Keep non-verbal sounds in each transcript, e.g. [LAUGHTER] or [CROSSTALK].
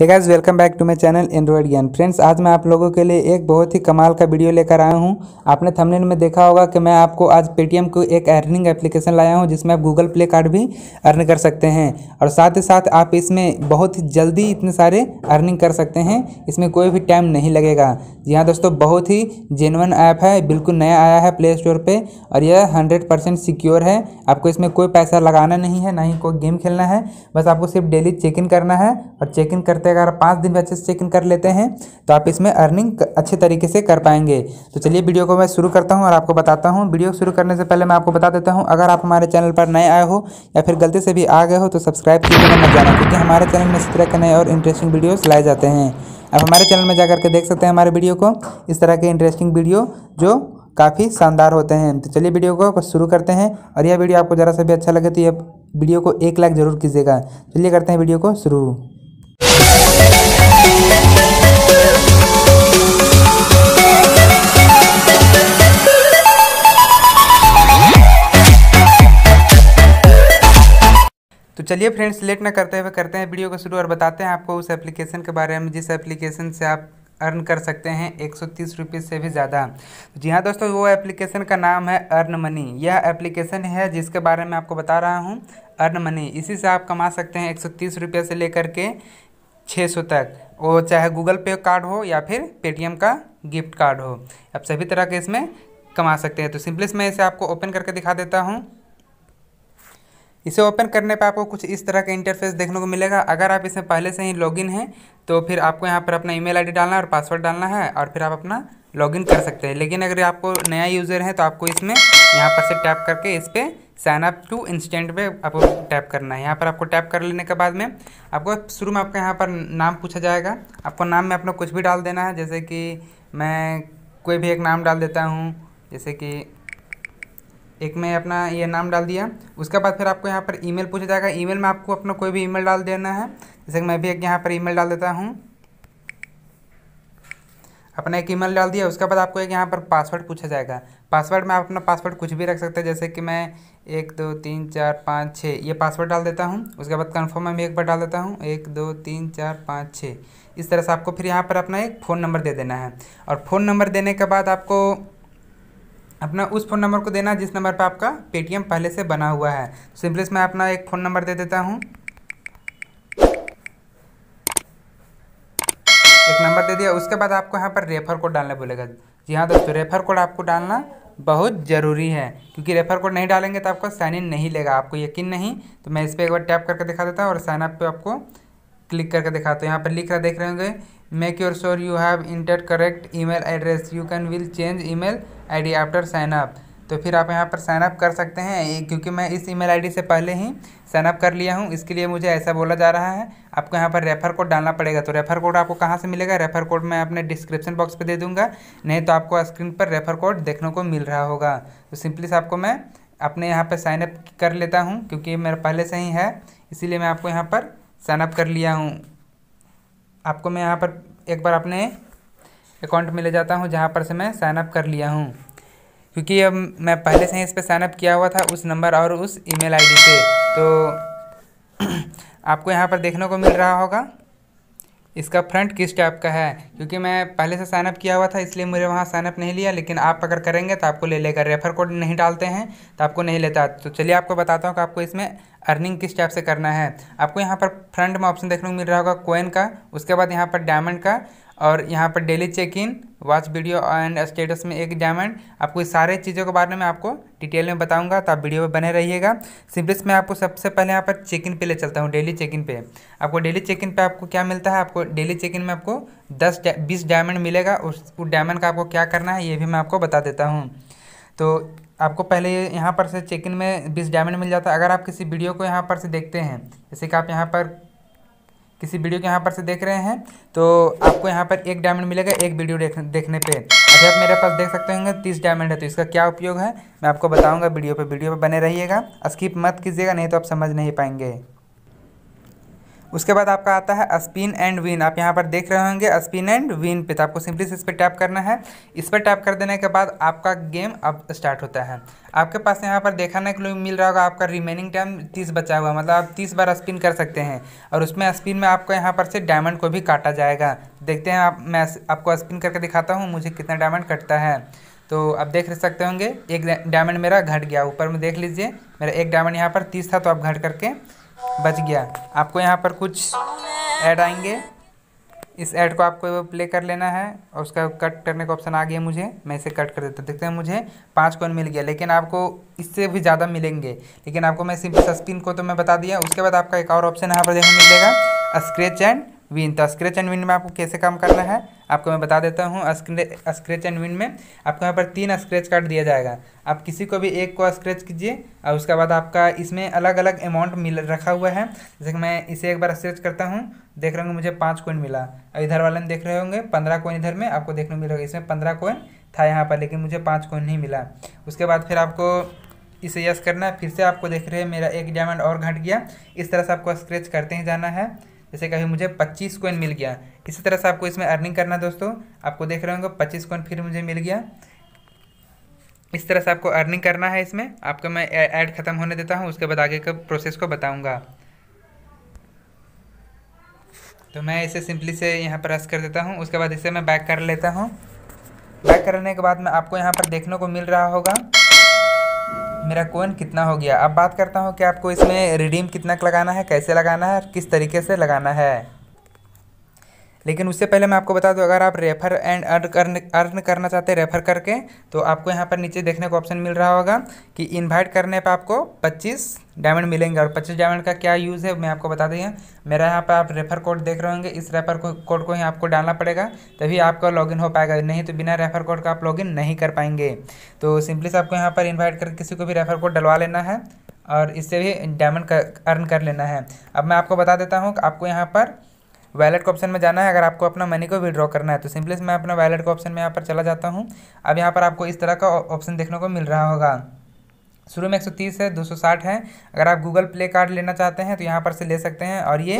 hey guys welcome back to my channel Android Gyan friends आज मैं आप लोगों के लिए एक बहुत ही कमाल का वीडियो लेकर आया हूं आपने थंबनेल में देखा होगा कि मैं आपको आज पेटीएम को एक अर्निंग एप्लीकेशन लाया हूं जिसमें आप गूगल प्ले कार्ड भी अर्न कर सकते हैं और साथ ही साथ आप इसमें बहुत ही जल्दी इतने सारे अर्निंग कर सकते हैं इसमें कोई भी टाइम नहीं लगेगा जी हाँ दोस्तों बहुत ही जेनवन ऐप है बिल्कुल नया आया है प्ले स्टोर पर और यह हंड्रेड सिक्योर है आपको इसमें कोई पैसा लगाना नहीं है ना ही कोई गेम खेलना है बस आपको सिर्फ डेली चेक इन करना है और चेक इन करते पे अगर पाँच दिन में अच्छे से चेक इन कर लेते हैं तो आप इसमें अर्निंग अच्छे तरीके से कर पाएंगे तो चलिए वीडियो को मैं शुरू करता हूँ और आपको बताता हूँ वीडियो शुरू करने से पहले मैं आपको बता देता हूँ अगर आप हमारे चैनल पर नए आए हो या फिर गलती से भी आ गए हो तो सब्सक्राइब कीजिएगा मत जाना क्योंकि हमारे चैनल में इस तरह के नए और इंटरेस्टिंग वीडियोज़ लाए जाते हैं आप हमारे चैनल में जाकर के देख सकते हैं हमारे वीडियो को इस तरह के इंटरेस्टिंग वीडियो जो काफ़ी शानदार होते हैं तो चलिए वीडियो को शुरू करते हैं और यह वीडियो आपको ज़रा सा भी अच्छा लगे तो यह वीडियो को एक लाइक ज़रूर कीजिएगा चलिए करते हैं वीडियो को शुरू तो चलिए फ्रेंड्स सिलेक्ट ना करते हुए करते हैं वीडियो को शुरू और बताते हैं आपको उस एप्लीकेशन के बारे में जिस एप्लीकेशन से आप अर्न कर सकते हैं एक सौ से भी ज़्यादा जी हाँ दोस्तों वो एप्लीकेशन का नाम है अर्न मनी यह एप्लीकेशन है जिसके बारे में आपको बता रहा हूँ अर्न मनी इसी से आप कमा सकते हैं एक सौ से लेकर के छः सौ तक वो चाहे गूगल पे कार्ड हो या फिर पेटीएम का गिफ्ट कार्ड हो आप सभी तरह के इसमें कमा सकते हैं तो सिंपलिस मैं इसे आपको ओपन करके दिखा देता हूँ इसे ओपन करने पर आपको कुछ इस तरह का इंटरफेस देखने को मिलेगा अगर आप इसमें पहले से ही लॉगिन हैं तो फिर आपको यहाँ पर अपना ईमेल आईडी डालना है और पासवर्ड डालना है और फिर आप अपना लॉगिन कर सकते हैं लेकिन अगर आपको नया यूज़र है तो आपको इसमें यहाँ पर से टैप करके इस पर साइन अप टू इंस्टेंट पे आपको टैप करना है यहाँ पर आपको टैप कर लेने के बाद में आपको शुरू में आपका यहाँ पर नाम पूछा जाएगा आपको नाम में अपना कुछ भी डाल देना है जैसे कि मैं कोई भी एक नाम डाल देता हूँ जैसे कि एक मैं अपना ये नाम डाल दिया उसके बाद फिर आपको यहाँ पर ईमेल पूछा जाएगा ईमेल में आपको अपना कोई भी ईमेल डाल देना है जैसे कि मैं भी एक यहाँ पर ईमेल डाल देता हूँ अपना एक ईमेल डाल दिया उसके बाद आपको एक यहाँ पर पासवर्ड पूछा जाएगा पासवर्ड में आप अपना पासवर्ड कुछ भी रख सकते हैं जैसे कि मैं एक दो तीन चार पाँच छः ये पासवर्ड डाल देता हूँ उसके बाद कन्फर्म में भी एक बार डाल देता हूँ एक दो तीन चार पाँच छः इस तरह से आपको फिर यहाँ पर अपना एक फ़ोन नंबर दे देना है और फ़ोन नंबर देने के बाद आपको अपना उस फ़ोन नंबर को देना जिस नंबर पर आपका पेटीएम पहले से बना हुआ है सिंपली मैं अपना एक फ़ोन नंबर दे देता हूँ नंबर दे दिया उसके बाद आपको यहाँ पर रेफर कोड डालना बोलेगा जी हाँ दोस्तों रेफर कोड आपको डालना बहुत ज़रूरी है क्योंकि रेफर कोड नहीं डालेंगे तो आपको साइन इन नहीं लेगा आपको यकीन नहीं तो मैं इस पर एक बार टैप करके दिखा देता हूँ और साइन अप पे आपको क्लिक करके दिखाता हूँ यहाँ पर लिख रहा देख रहे होंगे make your sure you have enter correct email address you can will change email ID after sign up तो फिर आप यहाँ पर साइनअप कर सकते हैं क्योंकि मैं इस ईमेल आईडी से पहले ही साइनअप कर लिया हूँ इसके लिए मुझे ऐसा बोला जा रहा है आपको यहाँ पर रेफर कोड डालना पड़ेगा तो रेफर कोड आपको कहाँ से मिलेगा रेफर कोड मैं अपने डिस्क्रिप्शन बॉक्स पर दे दूँगा नहीं तो आपको स्क्रीन पर रेफर कोड देखने को मिल रहा होगा तो सिंपली आपको मैं अपने यहाँ पर साइनअप कर लेता हूँ क्योंकि मेरा पहले से ही है इसीलिए मैं आपको यहाँ पर साइनअप कर लिया हूँ आपको मैं यहाँ पर एक बार अपने अकाउंट में ले जाता हूँ जहाँ पर से मैं साइनअप कर लिया हूँ क्योंकि अब मैं पहले से ही इस पर साइनअप किया हुआ था उस नंबर और उस ईमेल आईडी से तो [CLEARS THROAT] आपको यहाँ पर देखने को मिल रहा होगा इसका फ्रंट किस टाइप का है क्योंकि मैं पहले से साइनअप किया हुआ था इसलिए मुझे वहाँ साइनअप नहीं लिया लेकिन आप अगर करेंगे तो आपको ले लेगा रेफर कोड नहीं डालते हैं तो आपको नहीं लेता तो चलिए आपको बताता हूँ कि आपको इसमें अर्निंग किस टाइप से करना है आपको यहाँ पर फ्रंट में ऑप्शन देखने को मिल रहा होगा कोइन का उसके बाद यहाँ पर डायमंड का और यहाँ पर daily check in watch video and status में एक डायमंड आपको इस सारे चीज़ों के बारे में आपको डिटेल में बताऊंगा तो आप वीडियो में बने रहिएगा सिंपलिस मैं आपको सबसे पहले यहाँ पर चेक इन पे ले चलता हूँ डेली चेक इन पे आपको डेली चेक इन पे आपको क्या मिलता है आपको डेली चेक इन में आपको दस बीस डायमंड मिलेगा उस उस डायमंड का आपको क्या करना है ये भी मैं आपको बता देता हूँ तो आपको पहले यहाँ पर से चेक इन में बीस डायमंड मिल जाता है अगर आप किसी वीडियो को यहाँ पर से देखते हैं जैसे कि आप यहाँ पर किसी वीडियो के यहाँ पर से देख रहे हैं तो आपको यहाँ पर एक डायमंड मिलेगा एक वीडियो देख, देखने पे अगर आप मेरे पास देख सकते होंगे तीस डायमंड है तो इसका क्या उपयोग है मैं आपको बताऊँगा वीडियो पर वीडियो पर बने रहिएगा स्किप मत कीजिएगा नहीं तो आप समझ नहीं पाएंगे उसके बाद आपका आता है स्पिन एंड विन आप यहाँ पर देख रहे होंगे स्पिन एंड विन पे तो आपको सिंपली से इस पर टैप करना है इस पर टैप कर देने के बाद आपका गेम अब स्टार्ट होता है आपके पास यहाँ पर देखाने के लिए मिल रहा होगा आपका रिमेनिंग टाइम तीस बचा हुआ मतलब आप तीस बार स्पिन कर सकते हैं और उसमें स्पिन में आपको यहाँ पर से डायमंड को भी काटा जाएगा देखते हैं आप मैं आपको स्पिन करके दिखाता हूँ मुझे कितना डायमंड कटता है तो आप देख सकते होंगे एक डायमंड मेरा घट गया ऊपर में देख लीजिए मेरा एक डायमंड यहाँ पर तीस था तो आप घट करके बच गया आपको यहाँ पर कुछ ऐड आएंगे इस ऐड को आपको प्ले कर लेना है और उसका कट करने का ऑप्शन आ गया मुझे मैं इसे कट कर देता हूँ देखते हैं मुझे पाँच कॉइन मिल गया लेकिन आपको इससे भी ज़्यादा मिलेंगे लेकिन आपको मैं सिर्फ सस्पिन को तो मैं बता दिया उसके बाद आपका एक और ऑप्शन यहाँ पर देखने मिलेगा स्क्रेच एंड विन तो स्क्रेच एंड विन में आपको कैसे काम करना है आपको मैं बता देता हूँ स्क्रेच एंड विन में आपको यहाँ पर तीन स्क्रेच कार्ड दिया जाएगा आप किसी को भी एक को स्क्रेच कीजिए और उसके बाद आपका इसमें अलग अलग अमाउंट मिल रखा हुआ है जैसे मैं इसे एक बार स्क्रेच करता हूँ देख रहे होंगे मुझे पाँच कोइन मिला और इधर वाले देख रहे होंगे पंद्रह कोइन इधर में आपको देखने को मिलेगा इसमें पंद्रह कोइन था यहाँ पर लेकिन मुझे पाँच कोइन नहीं मिला उसके बाद फिर आपको इसे यस करना है फिर से आपको देख रहे हैं मेरा एक डायमंड और घट गया इस तरह से आपको स्क्रेच करते ही जाना है जैसे कभी मुझे पच्चीस कोइन मिल गया इसी तरह से आपको इसमें अर्निंग करना है दोस्तों आपको देख रहे होंगे पच्चीस कोइन फिर मुझे मिल गया इस तरह से आपको अर्निंग करना है इसमें आपको मैं ऐड ख़त्म होने देता हूँ उसके बाद आगे का प्रोसेस को बताऊँगा तो मैं इसे सिंपली से यहाँ पर रस कर देता हूँ उसके बाद इसे मैं बैक कर लेता हूँ बैक करने के बाद में आपको यहाँ पर देखने को मिल रहा होगा मेरा कोइन कितना हो गया अब बात करता हूँ कि आपको इसमें रिडीम कितना लगाना है कैसे लगाना है किस तरीके से लगाना है लेकिन उससे पहले मैं आपको बता दूं अगर आप रेफर एंड अर्न अर्न करना चाहते हैं रेफर करके तो आपको यहाँ पर नीचे देखने को ऑप्शन मिल रहा होगा कि इनवाइट करने पर आपको 25 डायमंड मिलेंगे और 25 डायमंड का क्या यूज़ है मैं आपको बता दें मेरा यहाँ पर आप रेफर कोड देख रहे होंगे इस रेफर कोड को ही आपको डालना पड़ेगा तभी आपका इन हो पाएगा नहीं तो बिना रेफर कोड का आप इन नहीं कर पाएंगे तो सिंपली से आपको यहाँ पर इन्वाइट करके किसी को भी रेफर कोड डलवा लेना है और इससे भी डायमंड अर्न कर लेना है अब मैं आपको बता देता हूँ आपको यहाँ पर वैलेट के ऑप्शन में जाना है अगर आपको अपना मनी को विड्रॉ करना है तो सिंपली मैं अपना वैलेट के ऑप्शन में यहाँ पर चला जाता हूँ अब यहाँ पर आपको इस तरह का ऑप्शन देखने को मिल रहा होगा शुरू में एक है दो है अगर आप गूगल प्ले कार्ड लेना चाहते हैं तो यहाँ पर से ले सकते हैं और ये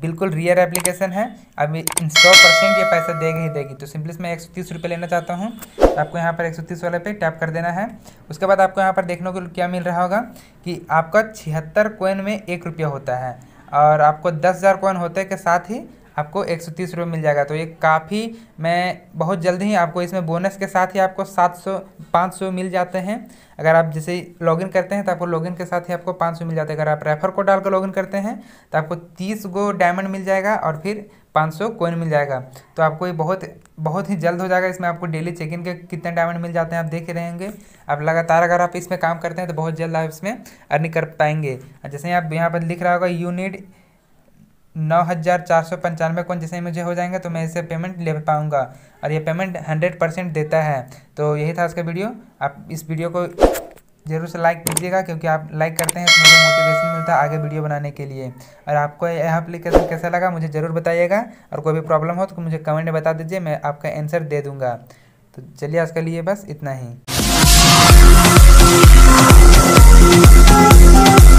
बिल्कुल रियर एप्लीकेशन है अभी इन सौ परसेंट ये पैसा देगी ही देगी तो सिंपली मैं एक सौ लेना चाहता हूँ तो आपको यहाँ पर एक सौ वाले पे टैप कर देना है उसके बाद आपको यहाँ पर देखने को क्या मिल रहा होगा कि आपका छिहत्तर कोइन में एक रुपया होता है और आपको दस हज़ार कॉइन होते के साथ ही आपको एक सौ तीस रुपये मिल जाएगा तो ये काफ़ी मैं बहुत जल्दी ही आपको इसमें बोनस के साथ ही आपको सात सौ पाँच सौ मिल जाते हैं अगर आप जैसे लॉगिन करते हैं तो आपको लॉगिन के साथ ही आपको पाँच सौ मिल जाते हैं अगर आप रेफर कोड डालकर लॉगिन करते हैं तो आपको तीस गो डायमंड मिल जाएगा और फिर पाँच सौ कोइन मिल जाएगा तो आपको ये बहुत बहुत ही जल्द हो जाएगा इसमें आपको डेली चेक इन के कितने डायमंड मिल जाते हैं आप देख रहेंगे आप लगातार अगर आप इसमें काम करते हैं तो बहुत जल्द आप इसमें अर्निंग कर पाएंगे जैसे आप यहाँ पर लिख रहा होगा यूनिट नौ हज़ार चार सौ पंचानवे कौन जैसे ही मुझे हो जाएंगे तो मैं इसे पेमेंट ले पाऊँगा और ये पेमेंट हंड्रेड परसेंट देता है तो यही था उसका वीडियो आप इस वीडियो को ज़रूर से लाइक कीजिएगा क्योंकि आप लाइक करते हैं तो मुझे मोटिवेशन मिलता है आगे वीडियो बनाने के लिए और आपको यह एप्लीकेशन कैसा लगा मुझे ज़रूर बताइएगा और कोई भी प्रॉब्लम हो तो मुझे कमेंट में बता दीजिए मैं आपका आंसर दे दूँगा तो चलिए आज के लिए बस इतना ही